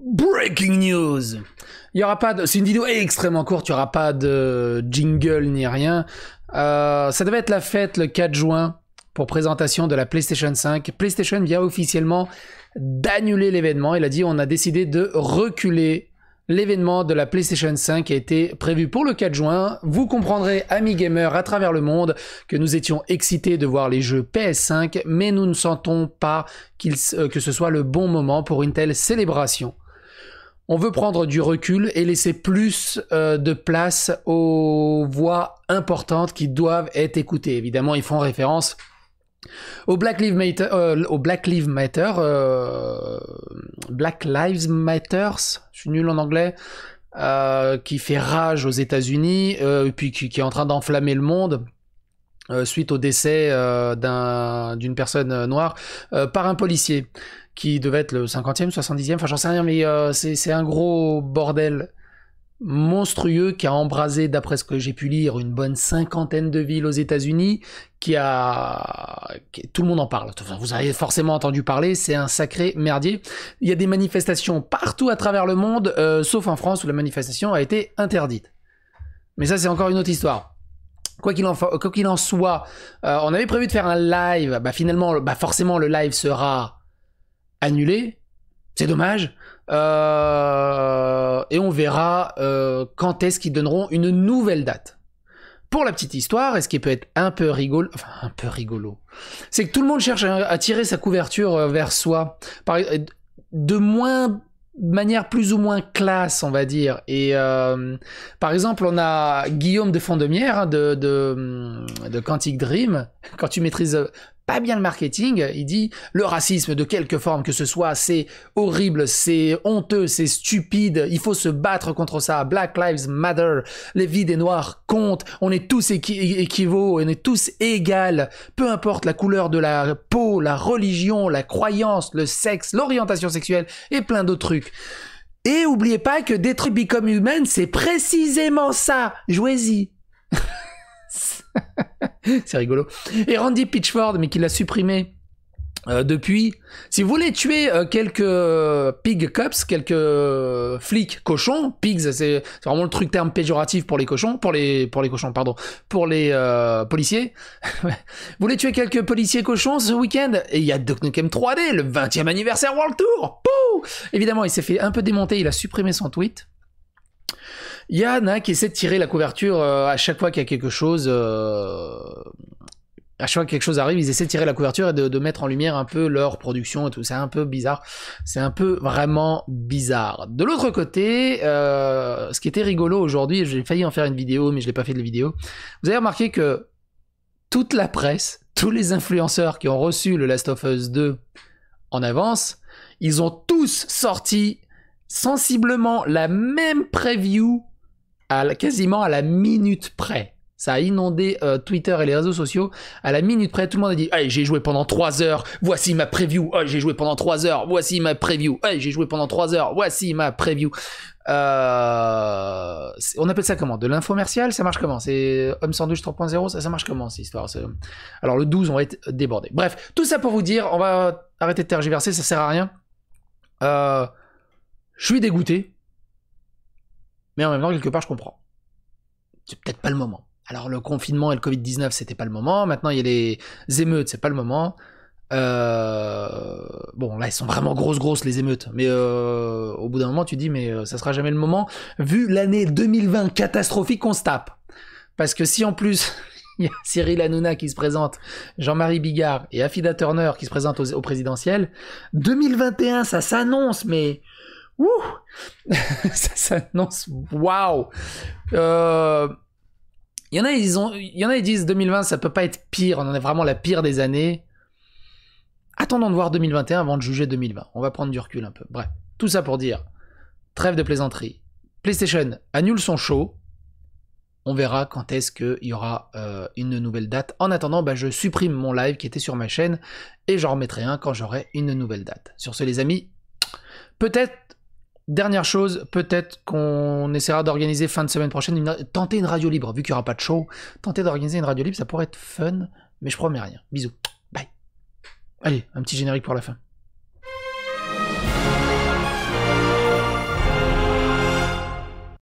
Breaking news. Il y aura pas C'est une vidéo extrêmement courte. Il n'y aura pas de jingle ni rien. Euh, ça devait être la fête le 4 juin pour présentation de la PlayStation 5. PlayStation vient officiellement d'annuler l'événement. Il a dit on a décidé de reculer L'événement de la PlayStation 5 a été prévu pour le 4 juin. Vous comprendrez, amis gamers à travers le monde, que nous étions excités de voir les jeux PS5, mais nous ne sentons pas euh, que ce soit le bon moment pour une telle célébration. On veut prendre du recul et laisser plus euh, de place aux voix importantes qui doivent être écoutées. Évidemment, ils font référence au Black Lives Matter, euh, Black Lives Matter, euh, Matters, je suis nul en anglais, euh, qui fait rage aux États-Unis, puis qui, est en train d'enflammer le monde. suite au décès d'une personne noire par un policier qui devait être le 50e, 70e, enfin j'en sais rien, mais c'est un gros bordel monstrueux qui a embrasé, d'après ce que j'ai pu lire, une bonne cinquantaine de villes aux États-Unis, qui a... Tout le monde en parle. vous avez forcément entendu parler, c'est un sacré merdier. Il y a des manifestations partout à travers le monde, euh, sauf en France où la manifestation a été interdite. Mais ça, c'est encore une autre histoire. Quoi qu'il en, soit, euh, on avait prévu de faire un live. Bah finalement, bah forcément, le live sera annulé. C'est dommage. Euh, et on verra euh, quand est-ce qu'ils donneront une nouvelle date. Pour la petite histoire, et ce qui peut être un peu rigolo, enfin un peu rigolo, c'est que tout le monde cherche à, tirer sa couverture euh, vers soi, de moins manière plus ou moins classe, on va dire. Et par exemple, on a Guillaume de Fondemière hein, de, de, de, Quantic Dream. Quand tu maîtrises pas bien le marketing. Il dit le racisme de quelque forme que ce soit, c'est horrible, c'est honteux, c'est stupide. Il faut se battre contre ça. Black Lives Matter. Les vies des noirs comptent. On est tous équivaux, on est tous égaux, Peu importe la couleur de la peau, la religion, la croyance, le sexe, l'orientation sexuelle et plein d'autres trucs. Et oubliez pas que détruire Become Human, c'est précisément ça. Jouez-y. c'est rigolo. Et Randy Pitchford, mais qui l'a supprimé. Euh, depuis, si vous voulez tuer euh, quelques euh, pig cops, quelques flics cochons, pigs, c'est vraiment le truc terme péjoratif pour les cochons, pour les pour les cochons, pardon, pour les policiers. vous voulez tuer quelques policiers cochons ce week-end Et il y a Duck Nukem 3D, le 20e anniversaire World Tour. Pouh Évidemment, il s'est fait un peu démonter, il a supprimé son tweet. Il y en a qui essaie de tirer la couverture euh, à chaque fois qu'il y a quelque chose. Euh, à chaque fois que quelque chose arrive, ils essaient de tirer la couverture et de, mettre en lumière un peu leur production et tout. C'est un peu bizarre. C'est un peu vraiment bizarre. De l'autre côté, euh, ce qui était rigolo aujourd'hui, j'ai failli en faire une vidéo, mais je l'ai pas fait de vidéo. Vous avez remarqué que toute la presse, tous les influenceurs qui ont reçu le Last of Us 2 en avance, ils ont tous sorti sensiblement la même preview quasiment à la minute près. Ça a inondé euh, Twitter et les réseaux sociaux. À la minute près, tout le monde a dit hey, j'ai joué pendant 3 heures, voici ma preview. Hey, j'ai joué pendant 3 heures, voici ma preview. Hey, j'ai joué pendant 3 heures, voici ma preview. Euh, on appelle ça comment De l'infomercial Ça marche comment C'est Homme Sandwich 3.0 ça, ça marche comment cette histoire Alors le 12, on va être débordé. Bref, tout ça pour vous dire on va arrêter de tergiverser, ça sert à rien. Euh, je suis dégoûté, mais en même temps, quelque part, je comprends. C'est peut-être pas le moment. Alors, le confinement et le Covid-19, c'était pas le moment. Maintenant, il y a les émeutes, c'est pas le moment. Euh, bon, là, elles sont vraiment grosses, grosses, les émeutes. Mais euh, au bout d'un moment, tu dis, mais euh, ça sera jamais le moment, vu l'année 2020 catastrophique qu'on se tape. Parce que si en plus, il y a Cyril Hanouna qui se présente, Jean-Marie Bigard et Afida Turner qui se présentent aux... au présidentiel, 2021, ça s'annonce, mais... Ouh non, Waouh Il euh, y en a, ils ont, il y en a, disent 2020, ça peut pas être pire. On en est vraiment la pire des années. Attendons de voir 2021 avant de juger 2020. On va prendre du recul un peu. Bref, tout ça pour dire, trêve de plaisanterie. PlayStation annule son show. On verra quand est-ce qu'il y aura euh, une nouvelle date. En attendant, bah, je supprime mon live qui était sur ma chaîne et j'en remettrai un quand j'aurai une nouvelle date. Sur ce, les amis, peut-être Dernière chose, peut-être qu'on essaiera d'organiser fin de semaine prochaine, tenter une radio libre, vu qu'il n'y aura pas de show, tenter d'organiser une radio libre, ça pourrait être fun, mais je promets rien. Bisous. Bye. Allez, un petit générique pour la fin.